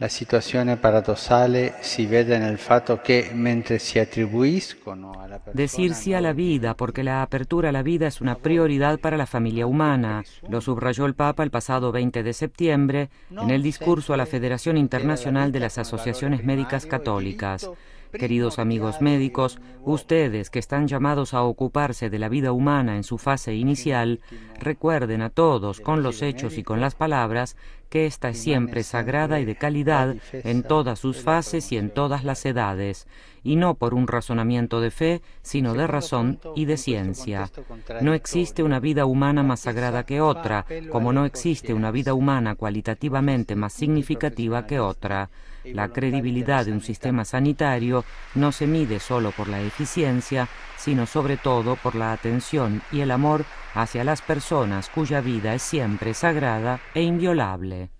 la situación es paradoxal eh, si vede el que, que se si a la Decir sí a la vida, porque la apertura a la vida es una prioridad para la familia humana, lo subrayó el Papa el pasado 20 de septiembre en el discurso a la Federación Internacional de las Asociaciones Médicas Católicas. Queridos amigos médicos, ustedes que están llamados a ocuparse de la vida humana en su fase inicial, Recuerden a todos, con los hechos y con las palabras, que esta es siempre sagrada y de calidad en todas sus fases y en todas las edades, y no por un razonamiento de fe, sino de razón y de ciencia. No existe una vida humana más sagrada que otra, como no existe una vida humana cualitativamente más significativa que otra. La credibilidad de un sistema sanitario no se mide solo por la eficiencia, sino sobre todo por la atención y el amor hacia las personas cuya vida es siempre sagrada e inviolable.